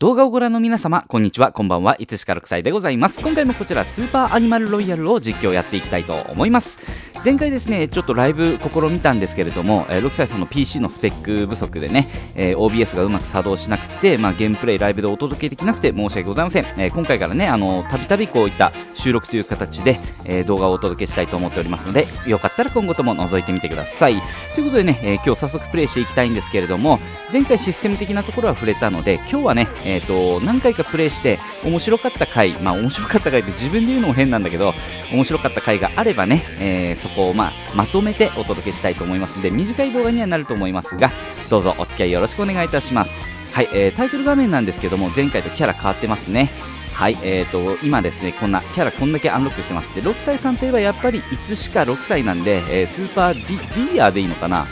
動画をご覧の皆様、こんにちは、こんばんは、いつしか6歳でございます。今回もこちら、スーパーアニマルロイヤルを実況やっていきたいと思います。前回ですねちょっとライブ試みたんですけれども、えー、6歳さんの PC のスペック不足でね、えー、OBS がうまく作動しなくて、まあ、ゲームプレイライブでお届けできなくて申し訳ございません、えー、今回からねたびたびこういった収録という形で、えー、動画をお届けしたいと思っておりますのでよかったら今後とも覗いてみてくださいということでね、え今日早速プレイしていきたいんですけれども前回システム的なところは触れたので今日はね、えーと、何回かプレイして面白かった回まあ面白かった回って自分で言うのも変なんだけど面白かった回があればね、えそここう、まあ、まとめてお届けしたいと思いますので、短い動画にはなると思いますが、どうぞお付き合いよろしくお願いいたします。はい、えー、タイトル画面なんですけども、前回とキャラ変わってますね。はい、えーと、今ですね、こんな、キャラこんだけアンロックしてます。で、6歳さんといえばやっぱり、いつしか6歳なんで、えー、スーパーディディアでいいのかな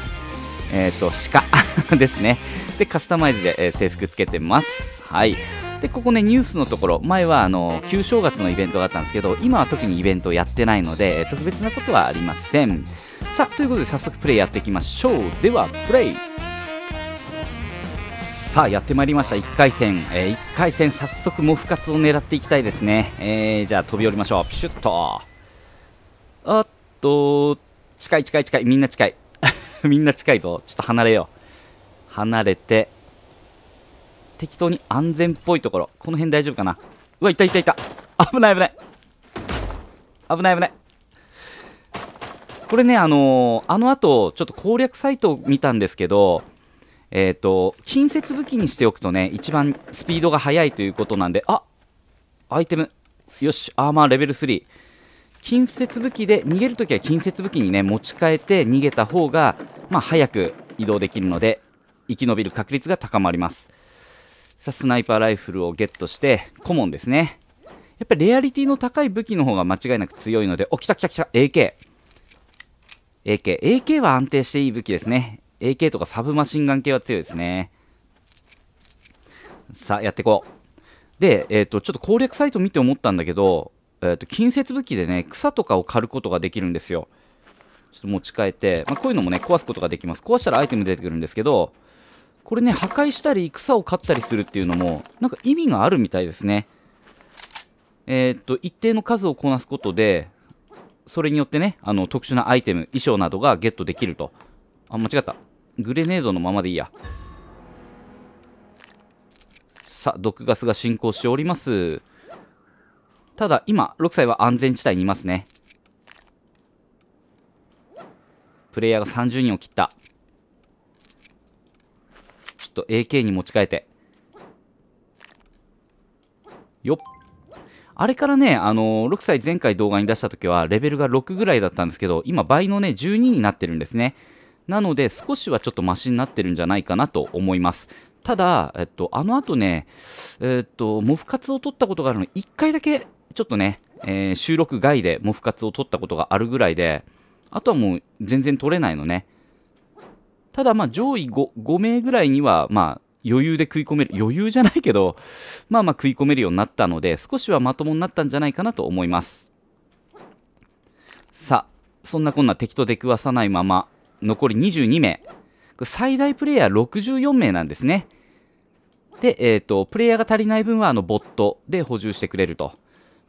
えっ、ー、と、鹿 ですね。で、カスタマイズで、えー、制服つけてます。はい。でここねニュースのところ前はあの旧正月のイベントがあったんですけど今は特にイベントやってないので特別なことはありませんさあということで早速プレイやっていきましょうではプレイさあやってまいりました1回戦、えー、1回戦早速モフ活を狙っていきたいですね、えー、じゃあ飛び降りましょうピシュッとあっと近い近い近いみんな近い みんな近いぞちょっと離れよう離れて適当に安全っぽいところ。この辺大丈夫かなうわ、いたいたいた。危ない危ない。危ない危ない。これね、あのー、あの後、ちょっと攻略サイトを見たんですけど、えっ、ー、と、近接武器にしておくとね、一番スピードが速いということなんで、あアイテム。よし、アーマーレベル3。近接武器で、逃げるときは近接武器にね、持ち替えて逃げた方が、まあ、早く移動できるので、生き延びる確率が高まります。さスナイパーライフルをゲットして顧問ですねやっぱりレアリティの高い武器の方が間違いなく強いのでお来た来た来た AK AK AK は安定していい武器ですね AK とかサブマシンガン系は強いですねさあやっていこうで、えっ、ー、とちょっと攻略サイト見て思ったんだけど、えっ、ー、と近接武器でね草とかを刈ることができるんですよちょっと持ち替えて、まあ、こういうのもね壊すことができます壊したらアイテム出てくるんですけどこれね、破壊したり戦を勝ったりするっていうのも、なんか意味があるみたいですね。えっ、と、一定の数をこなすことで、それによってね、あの、特殊なアイテム、衣装などがゲットできると。あ、間違った。グレネードのままでいいや。さあ、毒ガスが進行しております。ただ、今、6歳は安全地帯にいますね。プレイヤーが30人を切った。と AK に持ち替えて。よっ。あれからね、あのー、6歳前回動画に出した時はレベルが6ぐらいだったんですけど、今倍のね、12になってるんですね。なので、少しはちょっとマシになってるんじゃないかなと思います。ただ、えっと、あの後ね、えっと、モフ活を取ったことがあるの、1回だけ、ちょっとね、えー、収録外でモフ活を取ったことがあるぐらいで、あとはもう全然取れないのね。ただ、ま上位 5, 5名ぐらいには、ま余裕で食い込める、余裕じゃないけど、まあまあ食い込めるようになったので、少しはまともになったんじゃないかなと思います。さあ、そんなこんな敵と出くわさないまま、残り22名。最大プレイヤー64名なんですね。で、えっ、ー、と、プレイヤーが足りない分は、あの、ボットで補充してくれると。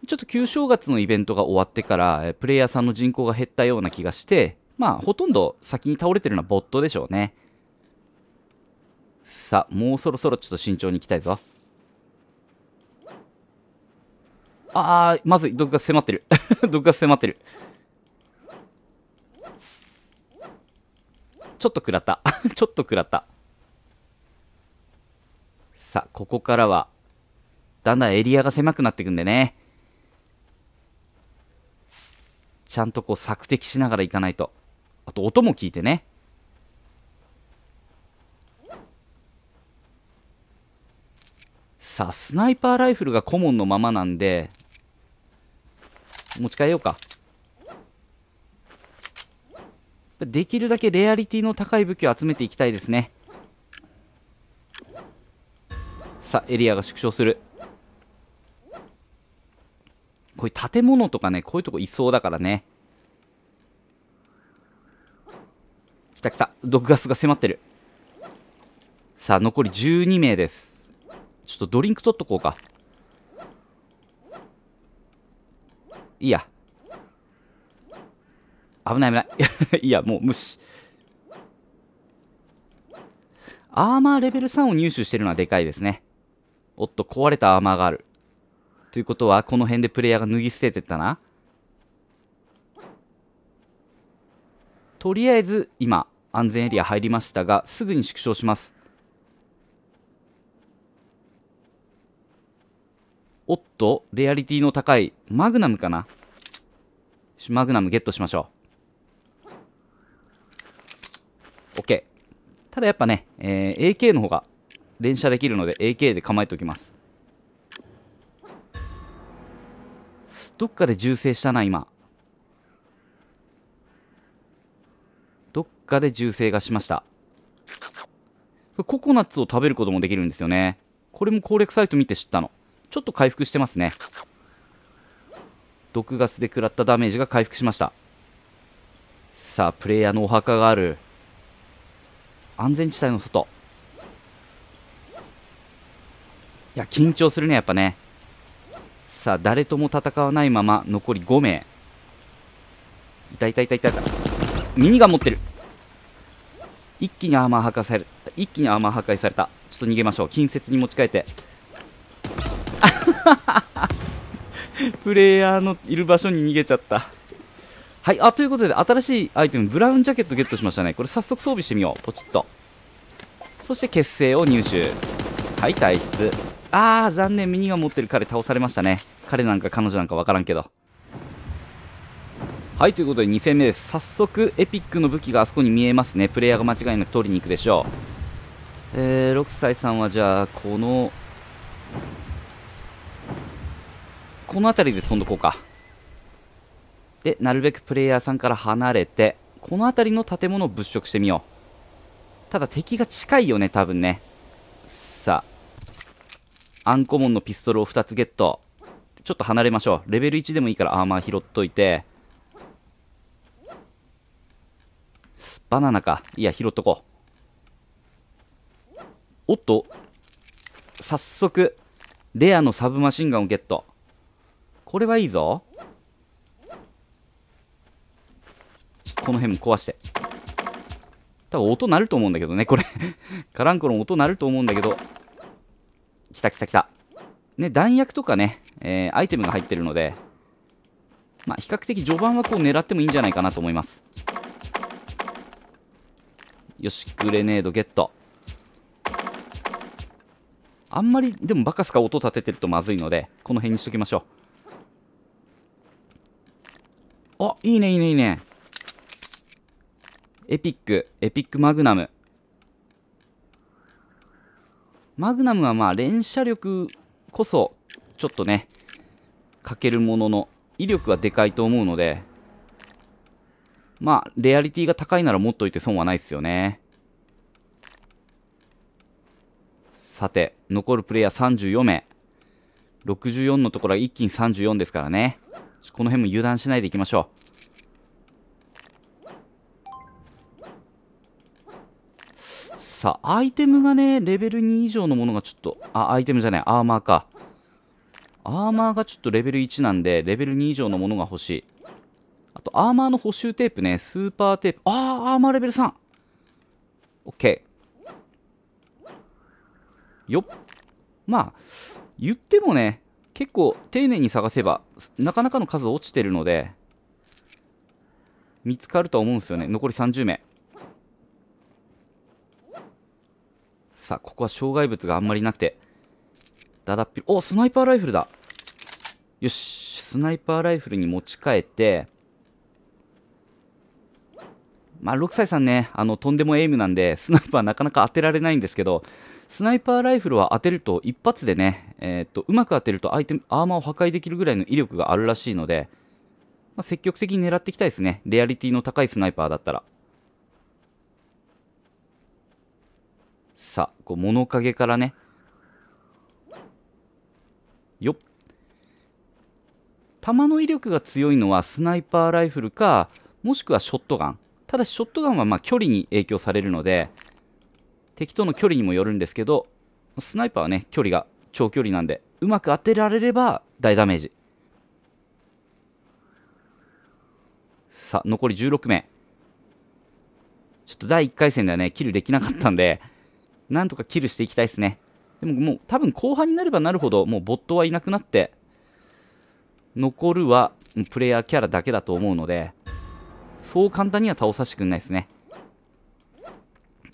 ちょっと旧正月のイベントが終わってから、プレイヤーさんの人口が減ったような気がして、まあ、ほとんど先に倒れてるのはボットでしょうね。さあ、もうそろそろちょっと慎重にいきたいぞ。あー、まずい。毒が迫ってる。毒が迫ってる。ちょっと食らった。ちょっと食らった。さあ、ここからは、だんだんエリアが狭くなっていくんでね。ちゃんとこう、索敵しながら行かないと。あと音も聞いてねさあスナイパーライフルが顧問のままなんで持ち替えようかできるだけレアリティの高い武器を集めていきたいですねさあエリアが縮小するこういう建物とかねこういうとこいそうだからね来た。毒ガスが迫ってる。さあ、残り12名です。ちょっとドリンク取っとこうか。いいや。危ない危ない。いや、もう無視。アーマーレベル3を入手してるのはでかいですね。おっと、壊れたアーマーがある。ということは、この辺でプレイヤーが脱ぎ捨ててったな。とりあえず、今、安全エリア入りましたがすぐに縮小しますおっとレアリティの高いマグナムかなマグナムゲットしましょう OK ただやっぱね、えー、AK の方が連射できるので AK で構えておきますどっかで銃声したな今どっかで銃声がしました。ココナッツを食べることもできるんですよね。これも攻略サイト見て知ったの。ちょっと回復してますね。毒ガスで食らったダメージが回復しました。さあ、プレイヤーのお墓がある。安全地帯の外。いや、緊張するね、やっぱね。さあ、誰とも戦わないまま、残り5名。いたいたいたいたいた。ミニガン持ってる一気にアーマー破壊され一気にアーマー破壊されたちょっと逃げましょう近接に持ち替えて プレイヤーのいる場所に逃げちゃったはいあということで新しいアイテムブラウンジャケットゲットしましたねこれ早速装備してみようポチッとそして結成を入手はい退出あー残念ミニガン持ってる彼倒されましたね彼なんか彼女なんか分からんけどはいということで2戦目です早速エピックの武器があそこに見えますねプレイヤーが間違いなく取りに行くでしょう、えー、6歳さんはじゃあこのこの辺りで飛んどこうかでなるべくプレイヤーさんから離れてこの辺りの建物を物色してみようただ敵が近いよね多分ねさあアンコモンのピストルを2つゲットちょっと離れましょうレベル1でもいいからアーマー拾っといてバナナか。いや、拾っとこう。おっと。早速、レアのサブマシンガンをゲット。これはいいぞ。この辺も壊して。多分音鳴ると思うんだけどね、これ カランコロン音鳴ると思うんだけど。来た来た来た。ね、弾薬とかね、えー、アイテムが入ってるので、まあ、比較的序盤はこう狙ってもいいんじゃないかなと思います。よし、グレネードゲット。あんまり、でもバカすか音立ててるとまずいので、この辺にしときましょう。あ、いいね、いいね、いいね。エピック、エピックマグナム。マグナムはまあ連射力こそちょっとね、かけるものの威力はでかいと思うので、まあ、レアリティが高いなら持っといて損はないですよね。さて、残るプレイヤー34名。64のところは一気に34ですからね。この辺も油断しないでいきましょう。さあ、アイテムがね、レベル2以上のものがちょっと、あ、アイテムじゃない、アーマーか。アーマーがちょっとレベル1なんで、レベル2以上のものが欲しい。アーマーの補修テープね。スーパーテープ。ああ、アーマーレベル 3! オッケー。よっ。まあ、言ってもね、結構丁寧に探せば、なかなかの数落ちてるので、見つかるとは思うんですよね。残り30名。さあ、ここは障害物があんまりなくて、だだっぴお、スナイパーライフルだ。よし、スナイパーライフルに持ち替えて、まあ、6歳さんね、あの、とんでもエイムなんで、スナイパーなかなか当てられないんですけど、スナイパーライフルは当てると一発でね、えー、っと、うまく当てると相手、アーマーを破壊できるぐらいの威力があるらしいので、まあ、積極的に狙っていきたいですね。レアリティの高いスナイパーだったら。さあ、こう、物陰からね。よっ。弾の威力が強いのはスナイパーライフルか、もしくはショットガン。ただしショットガンはま距離に影響されるので敵との距離にもよるんですけどスナイパーはね距離が長距離なんでうまく当てられれば大ダメージさあ残り16名ちょっと第1回戦ではねキルできなかったんでなんとかキルしていきたいですねでももう多分後半になればなるほどもうボットはいなくなって残るはプレイヤーキャラだけだと思うのでそう簡単には倒させてくれないですね。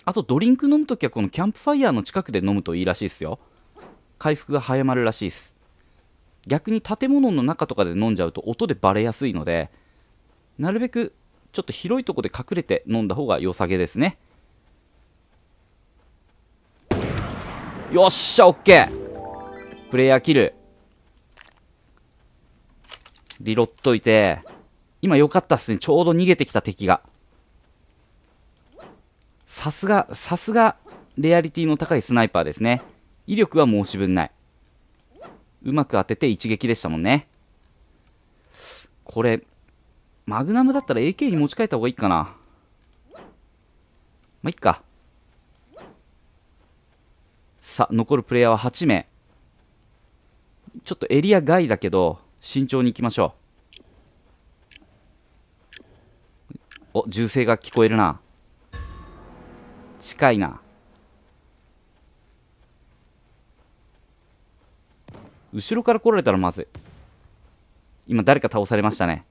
あとドリンク飲むときはこのキャンプファイヤーの近くで飲むといいらしいですよ。回復が早まるらしいです。逆に建物の中とかで飲んじゃうと音でバレやすいので、なるべくちょっと広いとこで隠れて飲んだ方が良さげですね。よっしゃ、オッケープレイヤーキル。リロっといて。今良かったっすね。ちょうど逃げてきた敵が。さすが、さすが、レアリティの高いスナイパーですね。威力は申し分ない。うまく当てて一撃でしたもんね。これ、マグナムだったら AK に持ち替えた方がいいかな。まいっか。さあ、残るプレイヤーは8名。ちょっとエリア外だけど、慎重に行きましょう。お、銃声が聞こえるな。近いな。後ろから来られたらまずい。今誰か倒されましたね。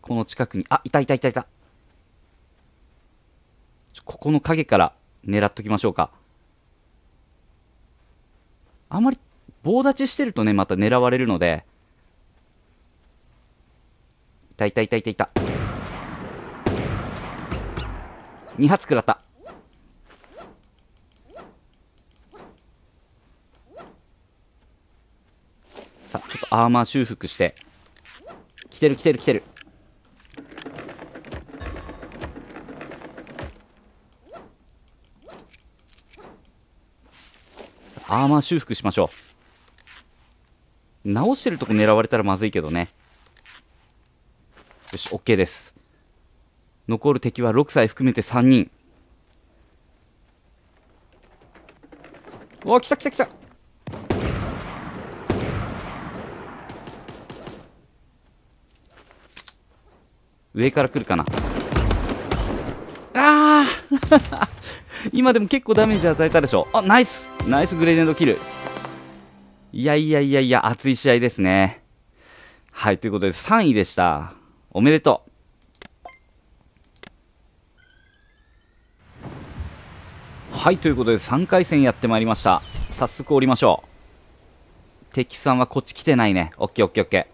この近くに、あ、いたいたいたいた。ここの影から狙っときましょうか。あんまり棒立ちしてるとね、また狙われるので、たいたいたいたいた2発食らったさあちょっとアーマー修復して来てる来てる来てるアーマー修復しましょう直してるとこ狙われたらまずいけどねよし OK です残る敵は6歳含めて3人おお、来た来た来た上から来るかなあー 今でも結構ダメージ与えたでしょあナイスナイスグレーデンドキルいやいやいやいや熱い試合ですねはいということで3位でしたおめでとう。はい、ということで3回戦やってまいりました。早速降りましょう。敵さんはこっち来てないね。オッケーオッケーオッケ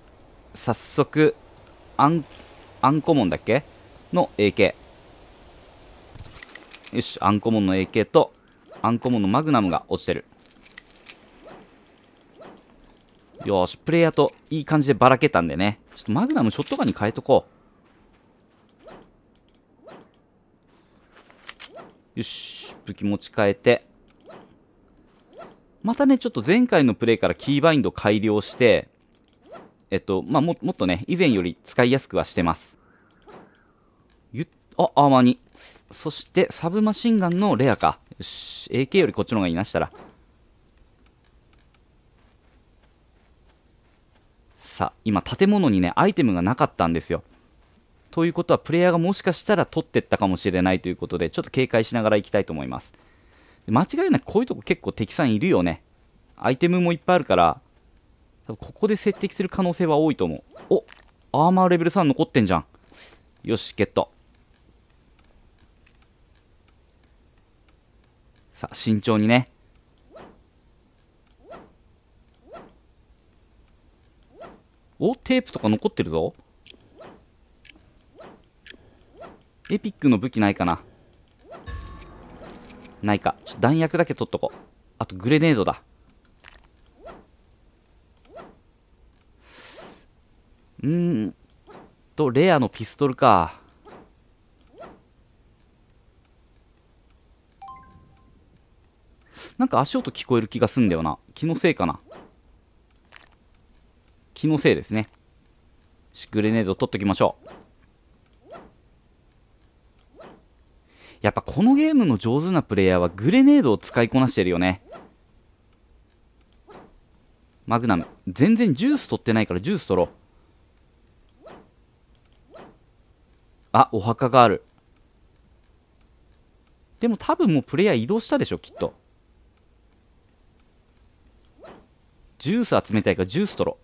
ー。早速、アン、アンコモンだっけの AK。よし、アンコモンの AK と、アンコモンのマグナムが落ちてる。よし、プレイヤーといい感じでばらけたんでね。ちょっとマグナムショットガンに変えとこう。よし、武器持ち替えて。またね、ちょっと前回のプレイからキーバインド改良して、えっと、まあ、も、もっとね、以前より使いやすくはしてます。ゆあ、アーマーに。そして、サブマシンガンのレアか。よし、AK よりこっちの方がいいなしたら。さ今建物にねアイテムがなかったんですよということはプレイヤーがもしかしたら取ってったかもしれないということでちょっと警戒しながらいきたいと思います間違いなくこういうとこ結構敵さんいるよねアイテムもいっぱいあるからここで接敵する可能性は多いと思うおアーマーレベル3残ってんじゃんよしゲットさあ慎重にねおテープとか残ってるぞエピックの武器ないかなないかちょ弾薬だけ取っとこうあとグレネードだうんとレアのピストルかなんか足音聞こえる気がすんだよな気のせいかな気のせいですね。シグレネード取っときましょう。やっぱこのゲームの上手なプレイヤーはグレネードを使いこなしてるよね。マグナム。全然ジュース取ってないからジュース取ろう。あ、お墓がある。でも多分もうプレイヤー移動したでしょ、きっと。ジュース集めたいからジュース取ろう。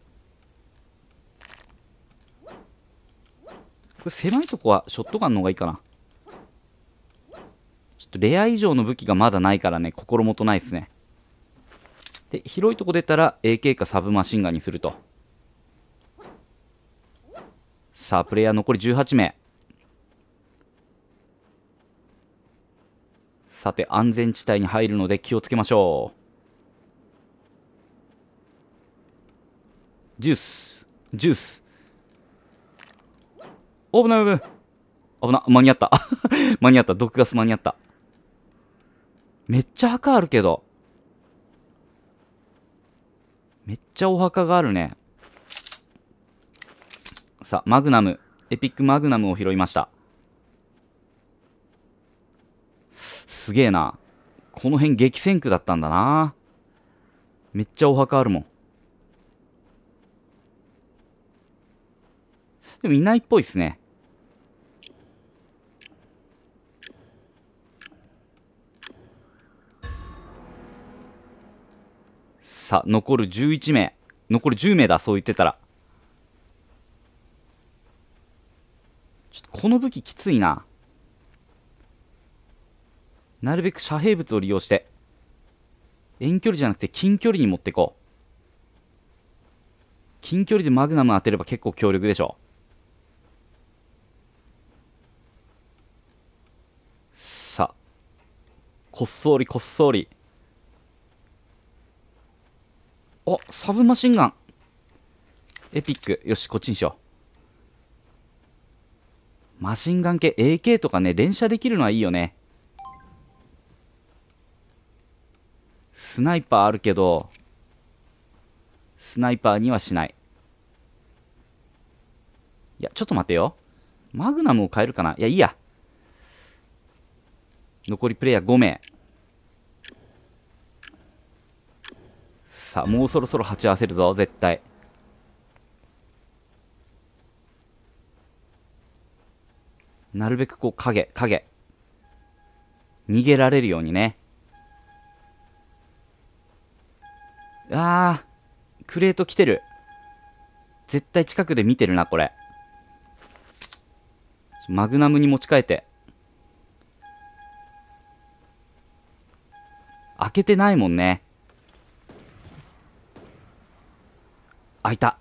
これ狭いとこはショットガンの方がいいかな。ちょっとレア以上の武器がまだないからね、心もとないですね。で、広いとこ出たら AK かサブマシンガンにすると。さあ、プレイヤー残り18名。さて、安全地帯に入るので気をつけましょう。ジュース、ジュース。危ない危ない。危な、間に合った。間に合った。毒ガス間に合った。めっちゃ墓あるけど。めっちゃお墓があるね。さあ、マグナム。エピックマグナムを拾いました。すげえな。この辺激戦区だったんだな。めっちゃお墓あるもん。でもいないっぽいっすね。さあ、残る11名。残る10名だ、そう言ってたら。ちょっとこの武器きついな。なるべく遮蔽物を利用して、遠距離じゃなくて近距離に持っていこう。近距離でマグナム当てれば結構強力でしょう。こっそりこっそり。あ、サブマシンガン。エピック。よし、こっちにしよう。マシンガン系、AK とかね、連射できるのはいいよね。スナイパーあるけど、スナイパーにはしない。いや、ちょっと待てよ。マグナムを変えるかないや、いいや。残りプレイヤー5名さあもうそろそろ鉢合わせるぞ絶対なるべくこう影影逃げられるようにねあークレート来てる絶対近くで見てるなこれマグナムに持ち替えて開けてないもんね。開いた。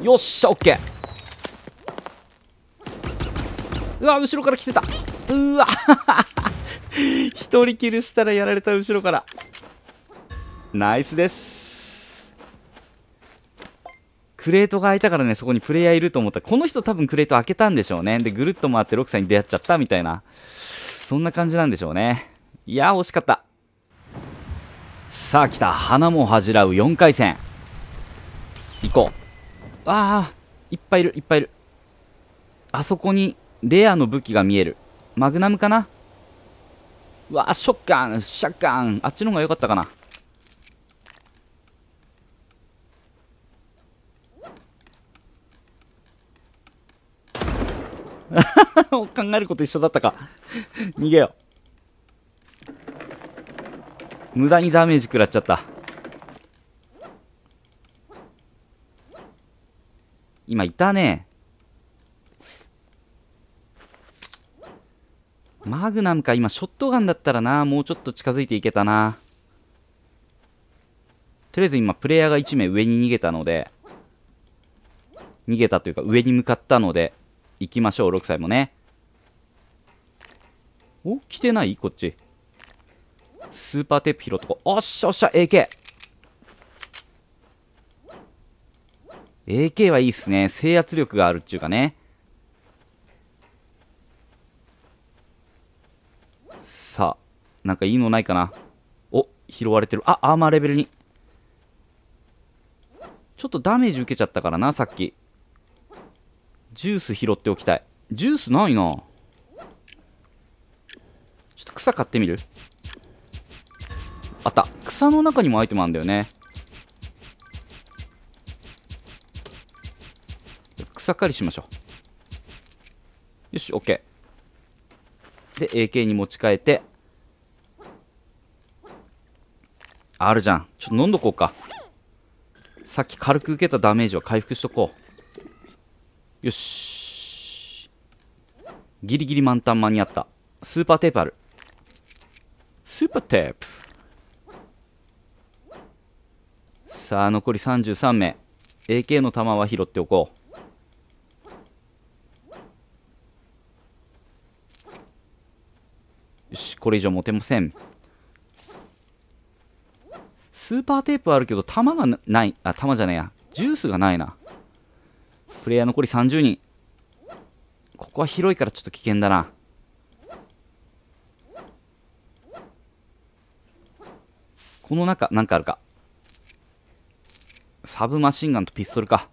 よっしゃ、オッケー。うわ、後ろから来てた。うわ。一人キルしたらやられた後ろからナイスですクレートが開いたからねそこにプレイヤーいると思ったこの人多分クレート開けたんでしょうねでぐるっと回って6歳に出会っちゃったみたいなそんな感じなんでしょうねいや惜しかったさあ来た花も恥じらう4回戦行こうああいっぱいいるいっぱいいるあそこにレアの武器が見えるマグナムかなうわショッカンシャッカンあっちの方が良かったかな 考えること一緒だったか逃げよう無駄にダメージ食らっちゃった。今、いたね。マグナムか。今、ショットガンだったらな、もうちょっと近づいていけたな。とりあえず今、プレイヤーが1名上に逃げたので、逃げたというか、上に向かったので、行きましょう、6歳もね。お来てないこっち。スーパーテープ拾っとこう。おっしゃおっしゃ、AK。AK はいいっすね。制圧力があるっちゅうかね。さあ、なんかいいのないかな。お、拾われてる。あ、アーマーレベル2。ちょっとダメージ受けちゃったからな、さっき。ジュース拾っておきたい。ジュースないな。ちょっと草買ってみるあった草の中にもアイテムあんだよね草刈りしましょうよし OK で AK に持ち替えてあるじゃんちょっと飲んどこうかさっき軽く受けたダメージは回復しとこうよしギリギリ満タン間に合ったスーパーテープあるスーパーテープさあ残り33名 AK の弾は拾っておこうよしこれ以上持てませんスーパーテープはあるけど弾がないあ弾じゃねえやジュースがないなプレイヤー残り30人ここは広いからちょっと危険だなこの中何かあるかサブマシンガンとピストルか。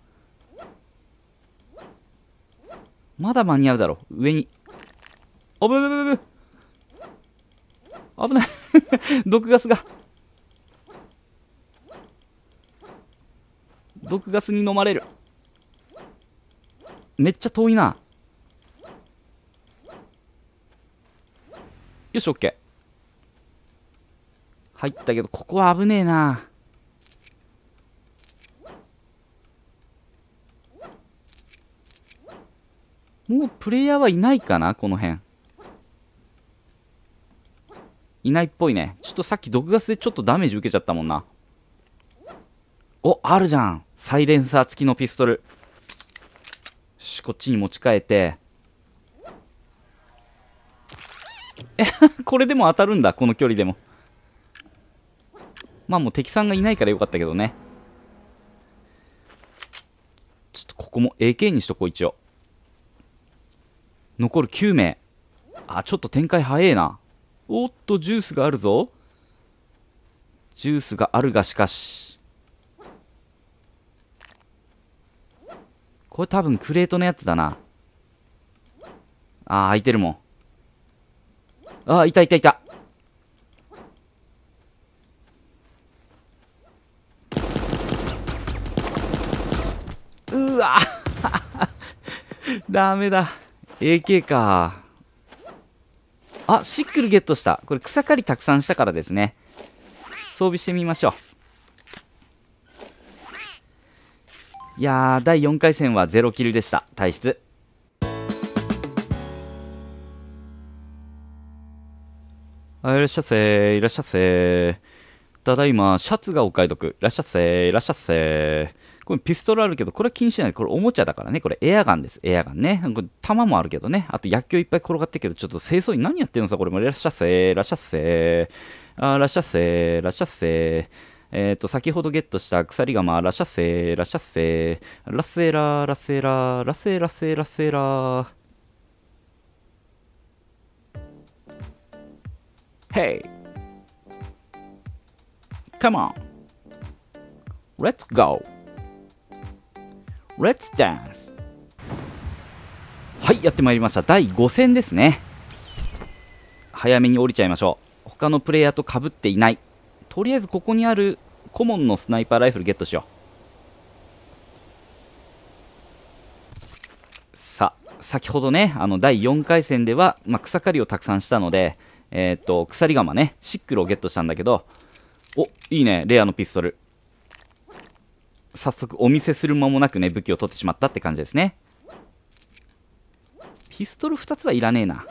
まだ間に合うだろう。上に。おぶぶぶぶ危ない 毒ガスが。毒ガスに飲まれる。めっちゃ遠いな。よし、オッケー。入ったけど、ここは危ねえな。もうプレイヤーはいないかなこの辺。いないっぽいね。ちょっとさっき毒ガスでちょっとダメージ受けちゃったもんな。お、あるじゃん。サイレンサー付きのピストル。し、こっちに持ち替えて。え、これでも当たるんだ。この距離でも。まあもう敵さんがいないからよかったけどね。ちょっとここも AK にしとこう、一応。残る9名。あ、ちょっと展開早えな。おっと、ジュースがあるぞ。ジュースがあるがしかし。これ多分クレートのやつだな。あー、空いてるもん。あー、いたいたいた。うわ ダメだ。AK か。あ、シックルゲットした。これ草刈りたくさんしたからですね。装備してみましょう。いやー、第4回戦は0キルでした。体質。あいらっしゃせいらっしゃせただいま、シャツがお買い得。らっしゃっせー、らっしゃっせー。これピストルあるけど、これは気にしない。これおもちゃだからね。これエアガンです。エアガンね。これ弾もあるけどね。あと薬莢いっぱい転がってるけど、ちょっと清掃員何やってんのさ、これも。らっしゃっせー、らっしゃっせー。あーらっしゃっせー、らっしゃっせー。えっ、ー、と、先ほどゲットした鎖釜、ラシャセー、ラシャセー、ラセーラー、ラセーラー、ラセーラセーラセーラー。Hey! Come on! Let's go! Let's dance! はい、やってまいりました。第5戦ですね。早めに降りちゃいましょう。他のプレイヤーとかぶっていない。とりあえずここにある顧問のスナイパーライフルゲットしよう。さあ、先ほどね、あの、第4回戦では、まあ、草刈りをたくさんしたので、えー、っと、鎖釜ね、シックルをゲットしたんだけど、お、いいね。レアのピストル。早速、お見せする間もなくね、武器を取ってしまったって感じですね。ピストル2つはいらねえな。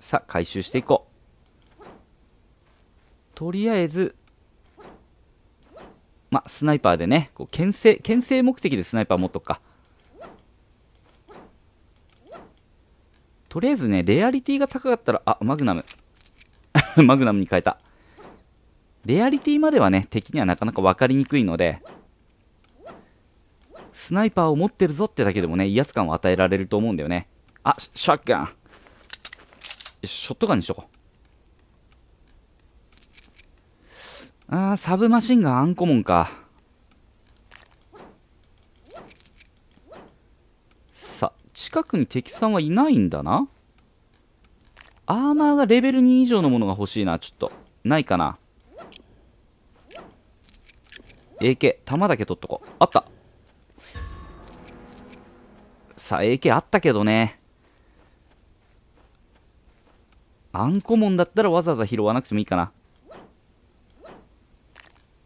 さあ、回収していこう。とりあえず、ま、スナイパーでね、こう、牽制、牽制目的でスナイパー持っとくか。とりあえずね、レアリティが高かったら、あ、マグナム。マグナムに変えた。レアリティまではね、敵にはなかなか分かりにくいので、スナイパーを持ってるぞってだけでもね、威圧感を与えられると思うんだよね。あ、シャッガン。ショットガンにしとこう。あー、サブマシンガンアンコモンか。さ、近くに敵さんはいないんだな。アーマーがレベル2以上のものが欲しいな、ちょっと。ないかな。AK、弾だけ取っとこう。あったさあ、AK あったけどね。アンコモンだったらわざわざ拾わなくてもいいかな。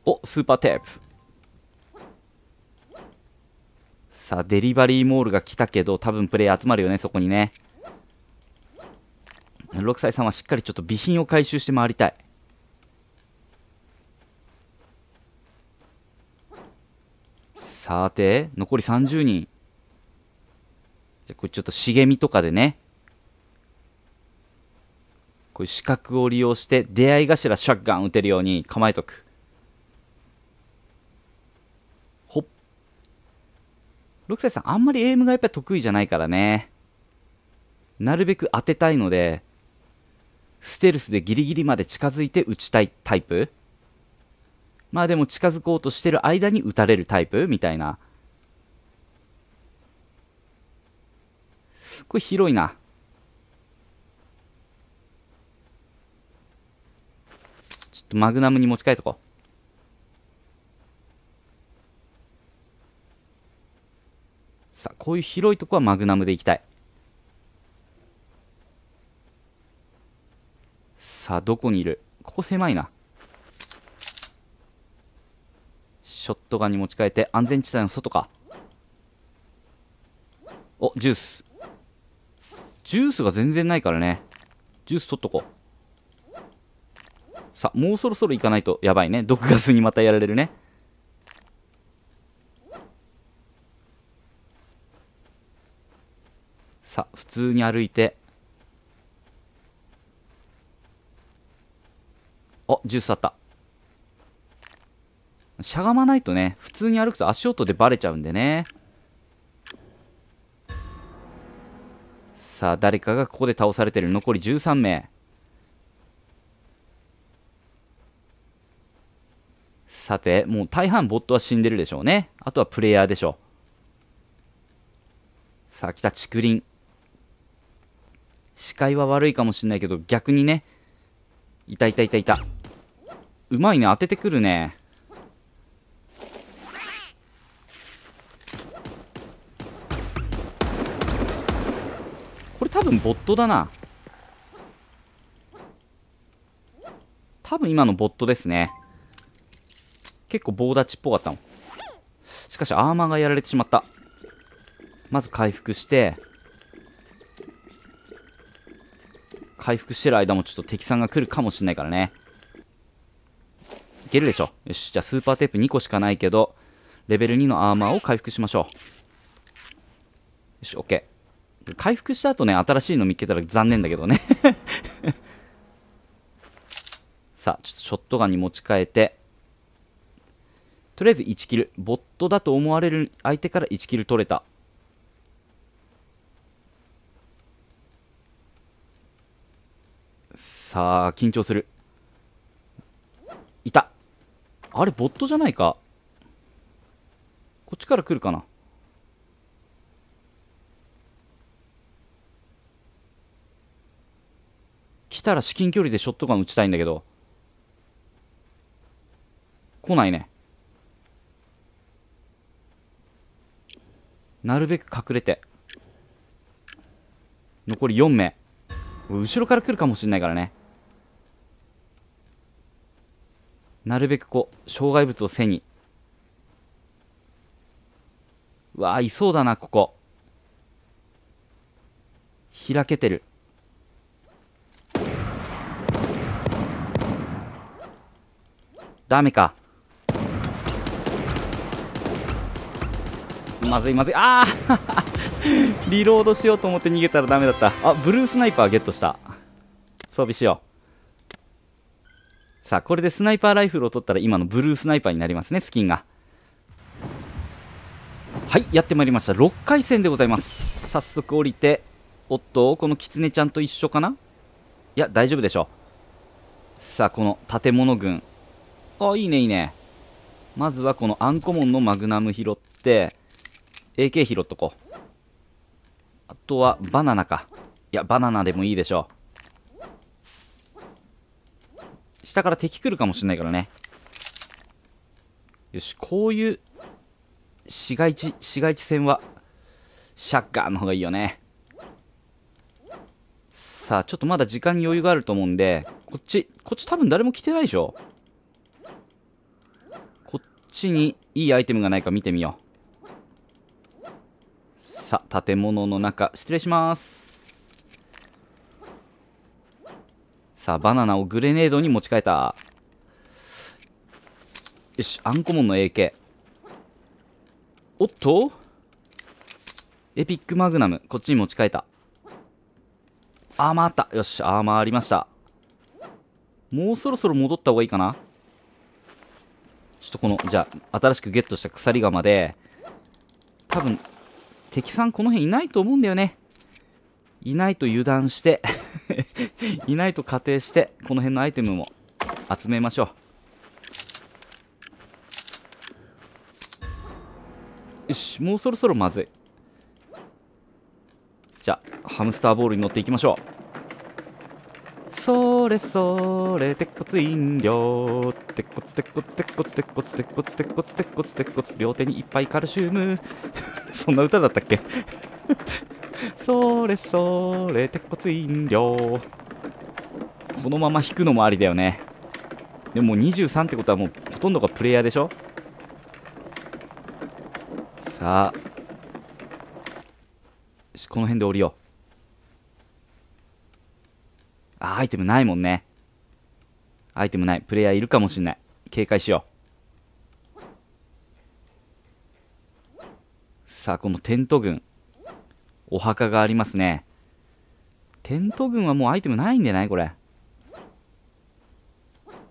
お、スーパーテープ。さあ、デリバリーモールが来たけど、多分プレイ集まるよね、そこにね。六歳さんはしっかりちょっと備品を回収して回りたいさて残り30人じゃこれちょっと茂みとかでねこういう資格を利用して出会い頭シャッガン打てるように構えとくほっ6歳さんあんまりエイムがやっぱり得意じゃないからねなるべく当てたいのでステルスでギリギリまで近づいて打ちたいタイプまあでも近づこうとしてる間に打たれるタイプみたいな。これ広いな。ちょっとマグナムに持ち帰っとこう。さあ、こういう広いとこはマグナムでいきたい。さあ、どこにいるここ狭いな。ショットガンに持ち替えて安全地帯の外か。お、ジュース。ジュースが全然ないからね。ジュース取っとこう。さあ、もうそろそろ行かないとやばいね。毒ガスにまたやられるね。さあ、普通に歩いてあ、ジュースあった。しゃがまないとね、普通に歩くと足音でバレちゃうんでね。さあ、誰かがここで倒されてる。残り13名。さて、もう大半ボットは死んでるでしょうね。あとはプレイヤーでしょう。さあ、来た、竹林。視界は悪いかもしれないけど、逆にね、いたいたいたいた。うまいね当ててくるねこれ多分ボットだな多分今のボットですね結構棒立ちっぽかったもんしかしアーマーがやられてしまったまず回復して回復してる間もちょっと敵さんが来るかもしれないからねいけるでしょ。よし、じゃあスーパーテープ2個しかないけど、レベル2のアーマーを回復しましょう。よし、OK。回復した後ね、新しいの見つけたら残念だけどね さあ、ちょっとショットガンに持ち替えて、とりあえず1キル。ボットだと思われる相手から1キル取れた。さあ、緊張する。あれ、ボットじゃないか。こっちから来るかな。来たら至近距離でショットガン打ちたいんだけど。来ないね。なるべく隠れて。残り4名。後ろから来るかもしれないからね。なるべくこう、障害物を背に。うわあ、いそうだな、ここ。開けてる。ダメか。まずいまずい。ああ リロードしようと思って逃げたらダメだった。あ、ブルースナイパーゲットした。装備しよう。さあ、これでスナイパーライフルを取ったら今のブルースナイパーになりますね、スキンが。はい、やってまいりました。6回戦でございます。早速降りて、おっと、このキツネちゃんと一緒かないや、大丈夫でしょう。さあ、この建物群。あ、いいね、いいね。まずはこのアンコモンのマグナム拾って、AK 拾っとこう。あとはバナナか。いや、バナナでもいいでしょう。下から敵来るかもしれないからね。よし、こういう、市街地、市街地戦は、シャッカーの方がいいよね。さあ、ちょっとまだ時間に余裕があると思うんで、こっち、こっち多分誰も来てないでしょこっちにいいアイテムがないか見てみよう。さあ、建物の中、失礼します。さあ、バナナをグレネードに持ち替えた。よし、アンコモンの AK。おっとエピックマグナム。こっちに持ち替えた。アーマーあった。よし、アーマーありました。もうそろそろ戻った方がいいかなちょっとこの、じゃあ、新しくゲットした鎖釜で、多分、敵さんこの辺いないと思うんだよね。いないと油断して いないと仮定してこの辺のアイテムも集めましょうよしもうそろそろまずいじゃあハムスターボールに乗っていきましょうそれそれ鉄骨飲料鉄骨鉄骨鉄骨鉄骨鉄骨鉄骨鉄骨鉄骨両手にいっぱいカルシウム そんな歌だったっけそれそれ、鉄骨飲料。このまま引くのもありだよね。でも23ってことはもうほとんどがプレイヤーでしょさあ。よし、この辺で降りよう。あ、アイテムないもんね。アイテムない。プレイヤーいるかもしんない。警戒しよう。さあ、このテント軍。お墓がありますね。テント群はもうアイテムないんでないこれ。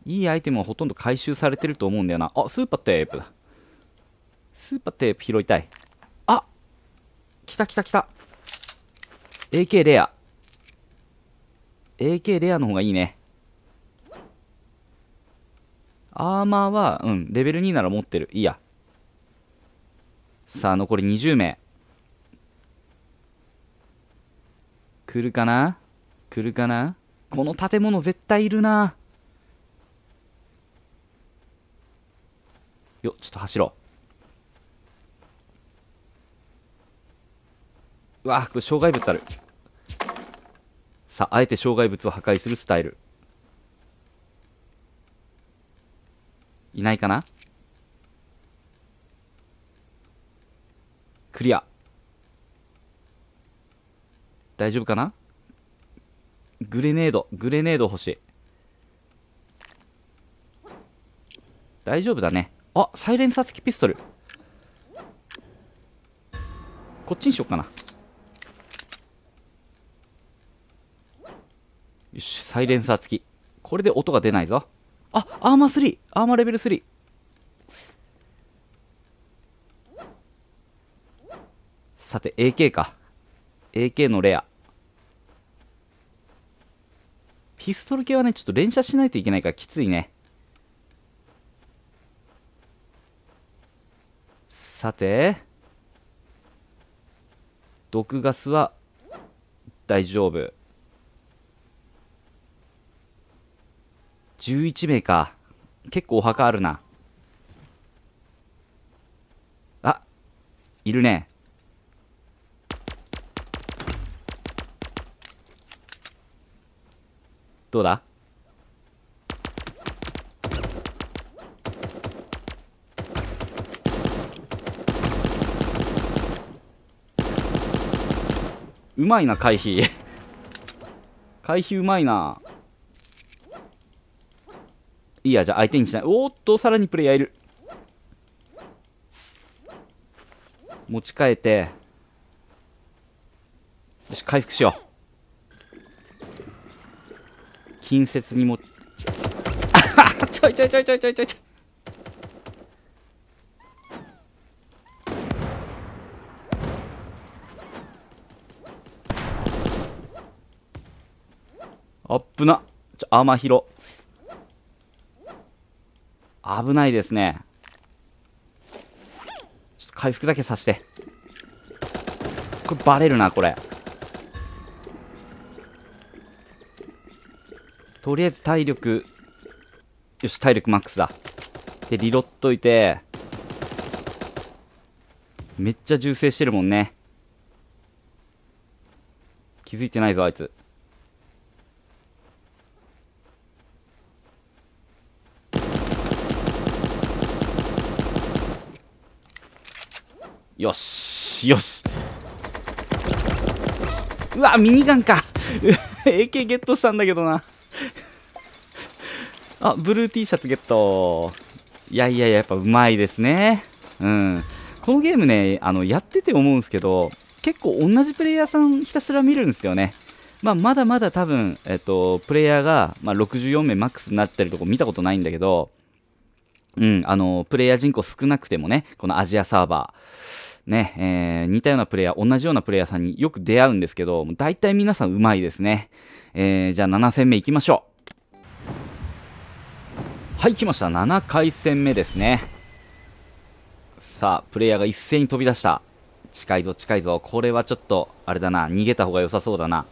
いいアイテムはほとんど回収されてると思うんだよな。あ、スーパーテープだ。スーパーテープ拾いたい。あ来た来た来た。AK レア。AK レアの方がいいね。アーマーは、うん、レベル2なら持ってる。いいや。さあ、残り20名。来るかな来るかなこの建物絶対いるなよちょっと走ろううわこれ障害物あるさああえて障害物を破壊するスタイルいないかなクリア大丈夫かなグレネード、グレネード欲しい。大丈夫だね。あ、サイレンサー付きピストル。こっちにしよっかな。よし、サイレンサー付き。これで音が出ないぞ。あ、アーマー3。アーマーレベル3。さて、AK か。AK のレア。ピストル系はね、ちょっと連射しないといけないからきついね。さて、毒ガスは大丈夫。11名か。結構お墓あるな。あ、いるね。どうだうまいな回避回避うまいないいやじゃあ相手にしないおっとさらにプレイヤーいる持ち替えてよし回復しよう近接にもちょいちょいちょいちょいちょいちょいあっぶなちょ、アー危ないですね。ちょっと回復だけさして。これバレるな、これ。とりあえず体力、よし、体力マックスだ。で、リロっといて、めっちゃ銃声してるもんね。気づいてないぞ、あいつ。よし、よし。うわ、ミニガンか。AK ゲットしたんだけどな。あ、ブルー T シャツゲット。いやいやいや、やっぱうまいですね。うん。このゲームね、あの、やってて思うんですけど、結構同じプレイヤーさんひたすら見るんですよね。まあ、まだまだ多分、えっと、プレイヤーが、まあ、64名マックスになってるとこ見たことないんだけど、うん、あの、プレイヤー人口少なくてもね、このアジアサーバー、ね、えー、似たようなプレイヤー、同じようなプレイヤーさんによく出会うんですけど、大体皆さんうまいですね。えー、じゃあ7000名きましょう。はい来ました7回戦目ですねさあプレイヤーが一斉に飛び出した近いぞ近いぞこれはちょっとあれだな逃げた方が良さそうだな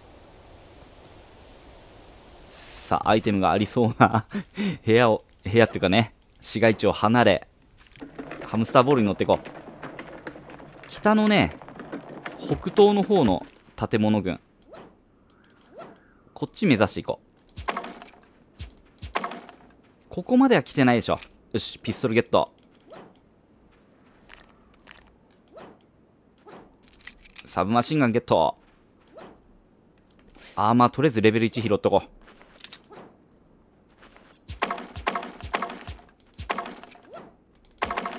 さあアイテムがありそうな 部屋を部屋っていうかね市街地を離れハムスターボールに乗っていこう北のね北東の方の建物群こっち目指していこうここまでは来てないでしょよしピストルゲットサブマシンガンゲットアーマーとりあえずレベル1拾っとこ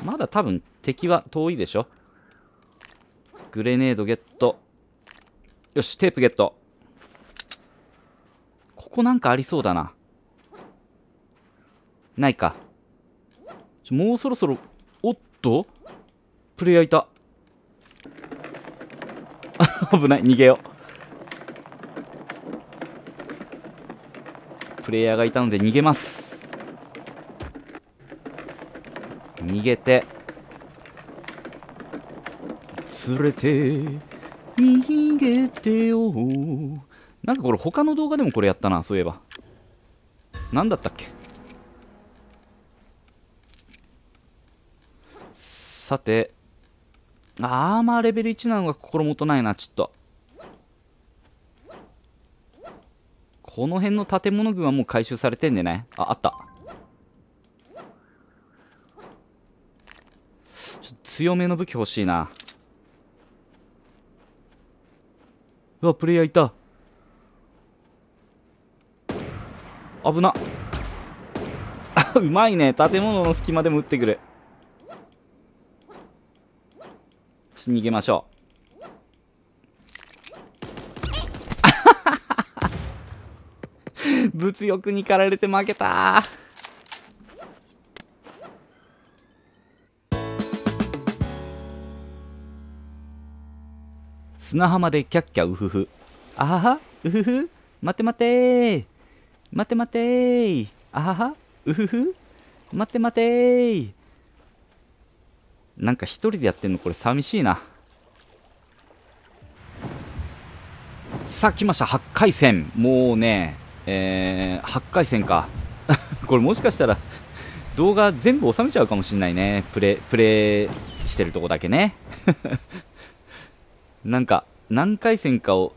うまだ多分敵は遠いでしょグレネードゲットよしテープゲットここなんかありそうだなないか。もうそろそろ、おっとプレイヤーいた。危ない、逃げよう。プレイヤーがいたので逃げます。逃げて。連れて、逃げてよ。なんかこれ他の動画でもこれやったな、そういえば。何だったっけさて、アーマーレベル1なのが心もとないな、ちょっと。この辺の建物群はもう回収されてんでね。あ、あった。強めの武器欲しいな。うわ、プレイヤーいた。危な。うまいね。建物の隙間でも撃ってくる。逃げましょう 物欲に駆られて負けた砂浜でキャッキャウフフあははウフフ待て待て待て待てあははウフフ待て待てなんか一人でやってんのこれ寂しいな。さあ来ました、8回戦。もうね、えー、8回戦か。これもしかしたら動画全部収めちゃうかもしれないね。プレ、プレしてるとこだけね。なんか、何回戦かを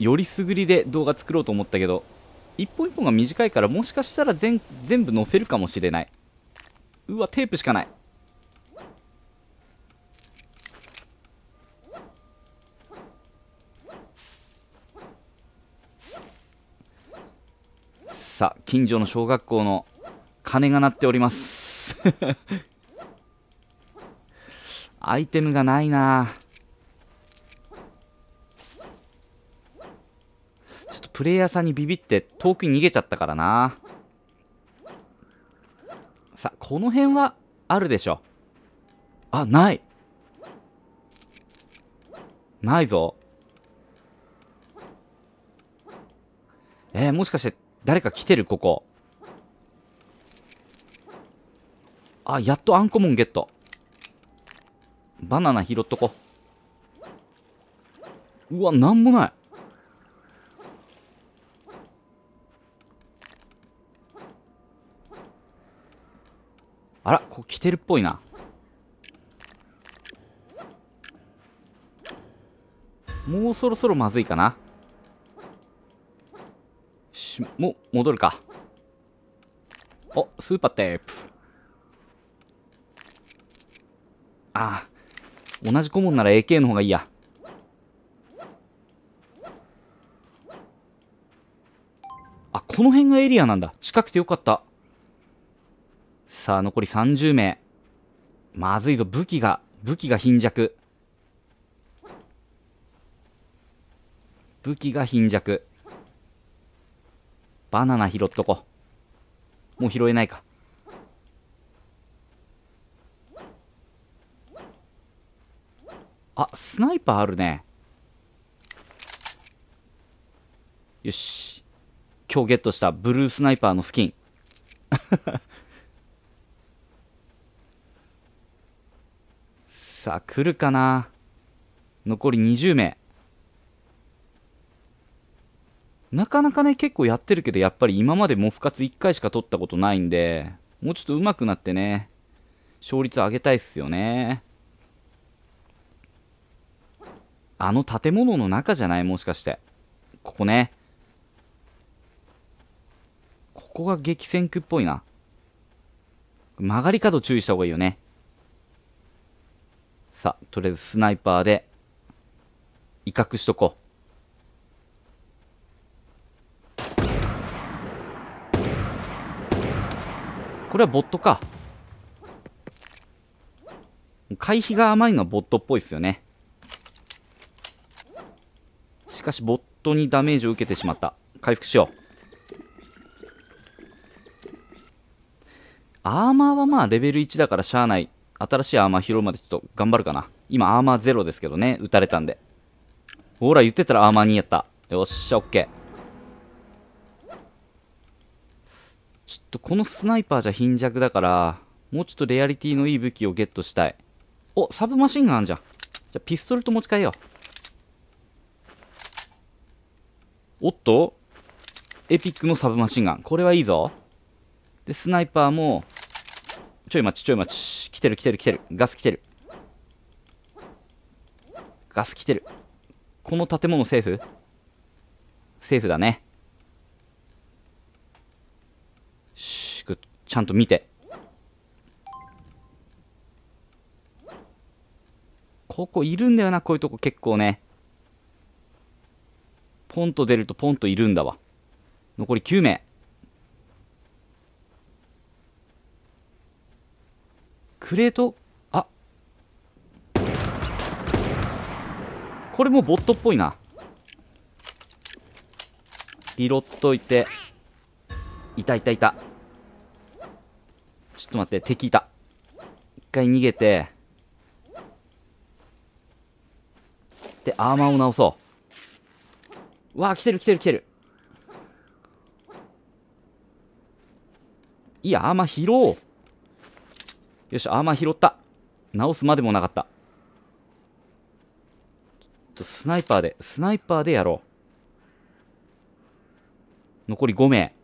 よりすぐりで動画作ろうと思ったけど、一本一本が短いからもしかしたら全全部載せるかもしれない。うわ、テープしかない。さあ、近所の小学校の鐘が鳴っております。アイテムがないなちょっとプレイヤーさんにビビって遠くに逃げちゃったからなさあ、この辺はあるでしょ。あ、ないないぞ。えー、もしかして誰か来てるここあやっとアンコモンゲットバナナ拾っとこうわなんもないあらここ来てるっぽいなもうそろそろまずいかなしも戻るかおスーパーテープああ同じ顧問なら AK の方がいいやあこの辺がエリアなんだ近くてよかったさあ残り30名まずいぞ武器が武器が貧弱武器が貧弱バナナ拾っとこう。もう拾えないか。あ、スナイパーあるね。よし。今日ゲットしたブルースナイパーのスキン。さあ、来るかな残り20名。なかなかね、結構やってるけど、やっぱり今までモフ活1回しか取ったことないんで、もうちょっと上手くなってね、勝率上げたいっすよね。あの建物の中じゃないもしかして。ここね。ここが激戦区っぽいな。曲がり角注意した方がいいよね。さあ、とりあえずスナイパーで、威嚇しとこう。これはボットか。回避が甘いのはボットっぽいですよね。しかし、ボットにダメージを受けてしまった。回復しよう。アーマーはまあレベル1だからしゃあない。新しいアーマー拾うまでちょっと頑張るかな。今アーマー0ですけどね、撃たれたんで。ほら、言ってたらアーマー2やった。よっしゃ、オッケー。ちょっとこのスナイパーじゃ貧弱だから、もうちょっとレアリティのいい武器をゲットしたい。お、サブマシンガンあんじゃん。じゃピストルと持ち替えよう。おっとエピックのサブマシンガン。これはいいぞ。で、スナイパーも、ちょい待ち、ちょい待ち。来てる来てる来てる。ガス来てる。ガス来てる。この建物セーフセーフだね。しく、ちゃんと見て。ここいるんだよな、こういうとこ結構ね。ポンと出るとポンといるんだわ。残り9名。クレート、あこれもボットっぽいな。色っといて。いたいたいた。ちょっと待って、敵いた。一回逃げて。で、アーマーを直そう。わあ、来てる来てる来てる。いや、アーマー拾おう。よし、アーマー拾った。直すまでもなかった。ちょっとスナイパーで、スナイパーでやろう。残り5名。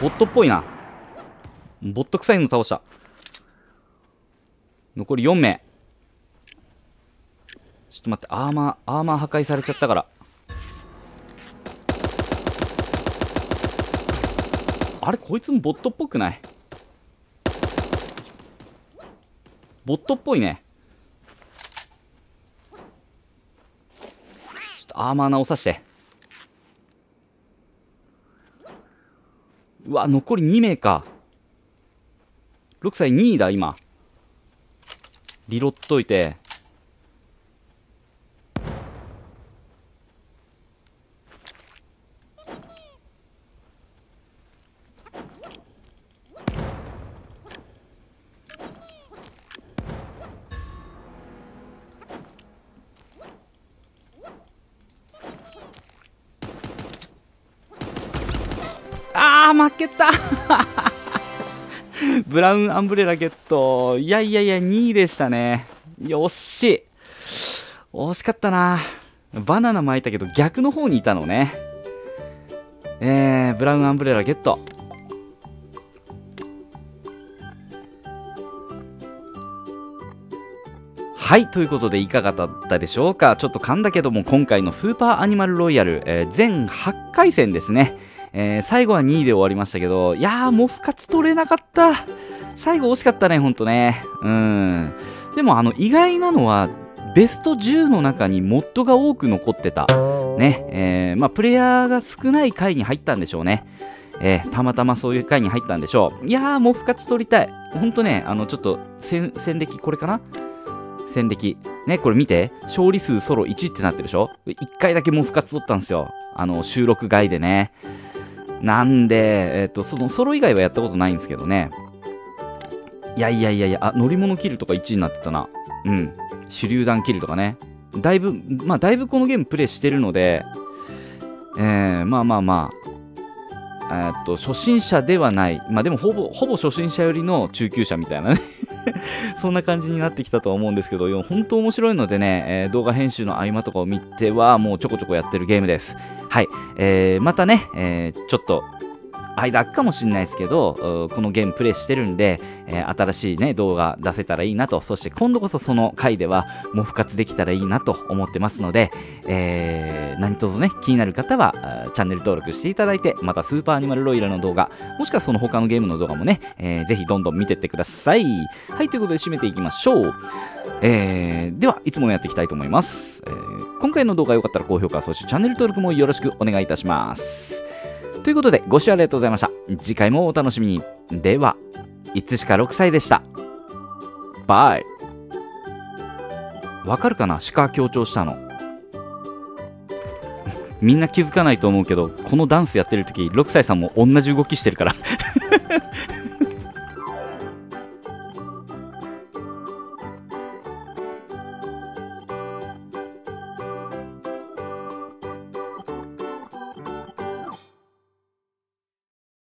ボットっぽいな。ボット臭いの倒した。残り4名。ちょっと待って、アーマー、アーマー破壊されちゃったから。あれ、こいつもボットっぽくないボットっぽいね。ちょっとアーマー直さして。うわ、残り2名か。6歳2位だ、今。リロっといて。ブラウンアンブレラゲット。いやいやいや、2位でしたね。よし。惜しかったな。バナナ巻いたけど逆の方にいたのね。えー、ブラウンアンブレラゲット。はい、ということでいかがだったでしょうかちょっと噛んだけども今回のスーパーアニマルロイヤル、えー、全8回戦ですね。えー、最後は2位で終わりましたけど、いやー、もう復活取れなかった。最後惜しかったね、ほんとね。うん。でも、あの、意外なのは、ベスト10の中にモッドが多く残ってた。ね。えー、まあ、プレイヤーが少ない回に入ったんでしょうね。えー、たまたまそういう回に入ったんでしょう。いやー、もう復活取りたい。ほんとね、あの、ちょっと、戦歴、これかな戦歴。ね、これ見て。勝利数ソロ1ってなってるでしょ ?1 回だけもう復活取ったんですよ。あの、収録外でね。なんで、えっ、と、そのソロ以外はやったことないんですけどね。いやいやいやいや、あ、乗り物キルとか1位になってたな。うん。手榴弾キルとかね。だいぶ、まあ、だいぶこのゲームプレイしてるので、えー、まあまあまあ、えー、っと、初心者ではない。まあでも、ほぼ、ほぼ初心者よりの中級者みたいなね そんな感じになってきたとは思うんですけど、本当面白いのでね、えー、動画編集の合間とかを見ては、もうちょこちょこやってるゲームです。はい。えー、またね、えー、ちょっと、間空くかもしれないですけど、このゲームプレイしてるんで、えー、新しいね、動画出せたらいいなと、そして今度こそその回では、もう復活できたらいいなと思ってますので、えー、何卒ね、気になる方は、チャンネル登録していただいて、またスーパーアニマルロイヤルの動画、もしくはその他のゲームの動画もね、えー、ぜひどんどん見てってください。はい、ということで締めていきましょう。えー、では、いつものやっていきたいと思います。えー、今回の動画良かったら高評価、そしてチャンネル登録もよろしくお願いいたします。ということで、ご視聴ありがとうございました。次回もお楽しみに。では、いつしか6歳でした。バイ。わかるかな鹿強調したの。みんな気づかないと思うけど、このダンスやってる時、6歳さんも同じ動きしてるから